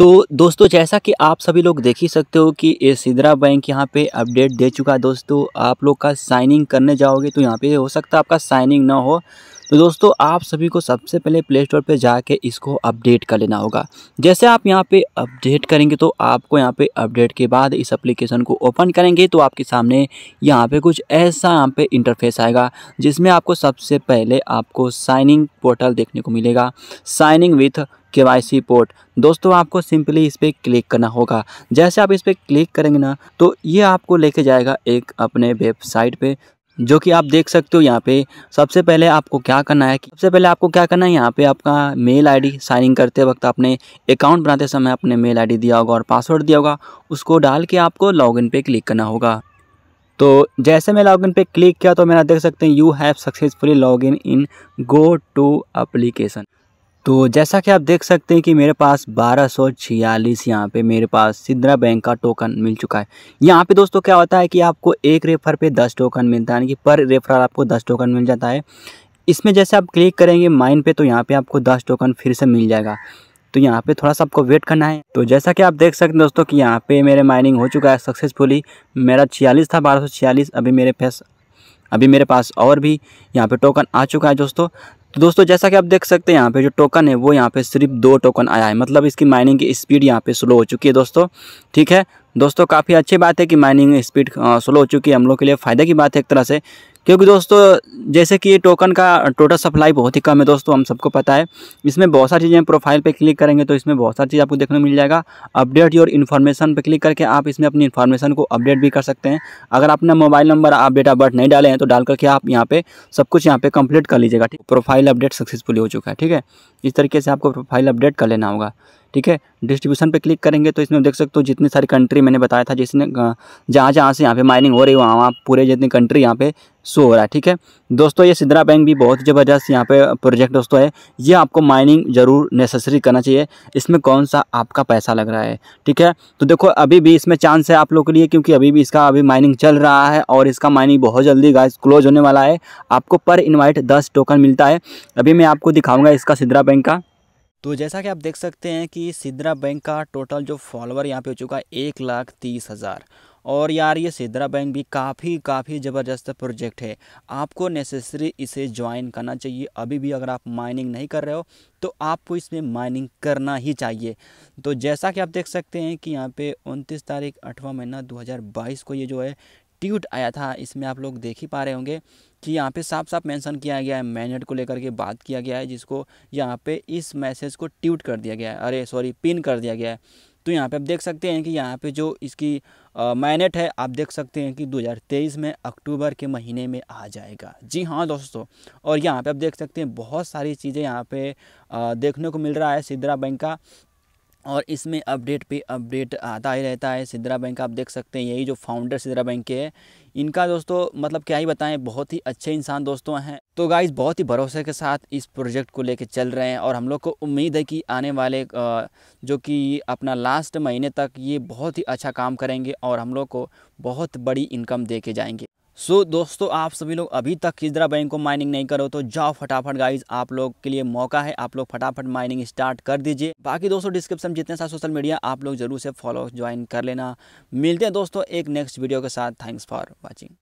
तो दोस्तों जैसा कि आप सभी लोग देख ही सकते हो कि ये सिद्रा बैंक यहाँ पे अपडेट दे चुका है दोस्तों आप लोग का साइनिंग करने जाओगे तो यहाँ पे हो सकता है आपका साइनिंग ना हो तो दोस्तों आप सभी को सबसे पहले प्ले स्टोर पर जाके इसको अपडेट कर लेना होगा जैसे आप यहाँ पे अपडेट करेंगे तो आपको यहाँ पे अपडेट के बाद इस एप्लीकेशन को ओपन करेंगे तो आपके सामने यहाँ पे कुछ ऐसा यहाँ पे इंटरफेस आएगा जिसमें आपको सबसे पहले आपको साइनिंग पोर्टल देखने को मिलेगा साइनिंग विथ के पोर्ट दोस्तों आपको सिंपली इस पर क्लिक करना होगा जैसे आप इस पर क्लिक करेंगे ना तो ये आपको लेके जाएगा एक अपने वेबसाइट पे जो कि आप देख सकते हो यहाँ पे सबसे पहले आपको क्या करना है सबसे पहले आपको क्या करना है यहाँ पे आपका मेल आईडी साइन इन करते वक्त आपने अकाउंट बनाते समय अपने मेल आईडी दिया होगा और पासवर्ड दिया होगा उसको डाल के आपको लॉगिन पे क्लिक करना होगा तो जैसे मैं लॉगिन पे क्लिक किया तो मेरा देख सकते हैं you have successfully in in go to application तो जैसा कि आप देख सकते हैं कि मेरे पास बारह सौ छियालीस यहाँ पे मेरे पास सिद्रा बैंक का टोकन मिल चुका है यहाँ पे दोस्तों क्या होता है कि आपको एक रेफर पे दस टोकन मिलता है यानी कि पर रेफरल आपको दस टोकन मिल जाता है इसमें जैसे आप क्लिक करेंगे माइन पे तो यहाँ पे आपको दस टोकन फिर से मिल जाएगा तो यहाँ पे थोड़ा सा आपको वेट करना है तो जैसा कि आप देख सकते हैं दोस्तों कि यहाँ पे मेरे माइनिंग हो चुका है सक्सेसफुली मेरा छियालीस था बारह सौ छियालीस अभी मेरे पास अभी मेरे पास और भी यहाँ पे टोकन आ चुका है दोस्तों तो दोस्तों जैसा कि आप देख सकते हैं यहाँ पे जो टोकन है वो यहाँ पे सिर्फ दो टोकन आया है मतलब इसकी माइनिंग की स्पीड यहाँ पे स्लो हो चुकी है दोस्तों ठीक है दोस्तों काफ़ी अच्छी बात है कि माइनिंग स्पीड स्लो हो चुकी है हम लोग के लिए फ़ायदे की बात है एक तरह से क्योंकि दोस्तों जैसे कि टोकन का टोटल सप्लाई बहुत ही कम है दोस्तों हम सबको पता है इसमें बहुत सारी चीज़ें प्रोफाइल पे क्लिक करेंगे तो इसमें बहुत सारी चीज़ आपको देखने को मिल जाएगा अपडेट योर इन्फॉर्मेशन पे क्लिक करके आप इसमें अपनी इन्फॉर्मेशन को अपडेट भी कर सकते हैं अगर आपने मोबाइल नंबर आप डेटा बर्थ नहीं डाले हैं तो डाल करके आप यहाँ पर सब कुछ यहाँ पर कंप्लीट कर लीजिएगा ठीक प्रोफाइल अपडेट सक्सेसफुली हो चुका है ठीक है इस तरीके से आपको प्रोफाइल अपडेट कर लेना होगा ठीक है डिस्ट्रीब्यूशन पे क्लिक करेंगे तो इसमें देख सकते हो जितनी सारी कंट्री मैंने बताया था जिसने जहाँ जहाँ से यहाँ पे माइनिंग हो रही है वहाँ वहाँ पूरे जितनी कंट्री यहाँ पे शो हो रहा है ठीक है दोस्तों ये सिद्रा बैंक भी बहुत ज़बरदस्त यहाँ पे प्रोजेक्ट दोस्तों है ये आपको माइनिंग ज़रूर नेसेसरी करना चाहिए इसमें कौन सा आपका पैसा लग रहा है ठीक है तो देखो अभी भी इसमें चांस है आप लोग के लिए क्योंकि अभी भी इसका अभी माइनिंग चल रहा है और इसका माइनिंग बहुत जल्दी गाइस क्लोज होने वाला है आपको पर इन्वाइट दस टोकन मिलता है अभी मैं आपको दिखाऊँगा इसका सिद्रा बैंक का तो जैसा कि आप देख सकते हैं कि सिद्रा बैंक का टोटल जो फॉलोअर यहाँ पे हो चुका है एक लाख तीस हज़ार और यार ये सिद्रा बैंक भी काफ़ी काफ़ी ज़बरदस्त प्रोजेक्ट है आपको नेसेसरी इसे ज्वाइन करना चाहिए अभी भी अगर आप माइनिंग नहीं कर रहे हो तो आपको इसमें माइनिंग करना ही चाहिए तो जैसा कि आप देख सकते हैं कि यहाँ पे उनतीस तारीख अठवा महीना 2022 को ये जो है ट्वीट आया था इसमें आप लोग देख ही पा रहे होंगे कि यहाँ पे साफ साफ मेंशन किया गया है मैनेट को लेकर के बात किया गया है जिसको यहाँ पे इस मैसेज को ट्यूट कर दिया गया है अरे सॉरी पिन कर दिया गया है तो यहाँ पे आप देख सकते हैं कि यहाँ पे जो इसकी मैनेट है आप देख सकते हैं कि 2023 में अक्टूबर के महीने में आ जाएगा जी हाँ दोस्तों और यहाँ पे आप देख सकते हैं बहुत सारी चीज़ें यहाँ पे आ, देखने को मिल रहा है सिद्रा बैंक का और इसमें अपडेट पे अपडेट आता ही रहता है सिद्रा बैंक आप देख सकते हैं यही जो फाउंडर सिद्रा बैंक के है इनका दोस्तों मतलब क्या ही बताएं बहुत ही अच्छे इंसान दोस्तों हैं तो गाइज बहुत ही भरोसे के साथ इस प्रोजेक्ट को लेके चल रहे हैं और हम लोग को उम्मीद है कि आने वाले जो कि अपना लास्ट महीने तक ये बहुत ही अच्छा काम करेंगे और हम लोग को बहुत बड़ी इनकम दे के जाएंगे सो so, दोस्तों आप सभी लोग अभी तक खिजरा बैंक को माइनिंग नहीं करो तो जाओ फटाफट गाइज आप लोग के लिए मौका है आप लोग फटाफट माइनिंग स्टार्ट कर दीजिए बाकी दोस्तों डिस्क्रिप्शन जितने सारे सोशल मीडिया आप लोग जरूर से फॉलो ज्वाइन कर लेना मिलते हैं दोस्तों एक नेक्स्ट वीडियो के साथ थैंक्स फॉर वॉचिंग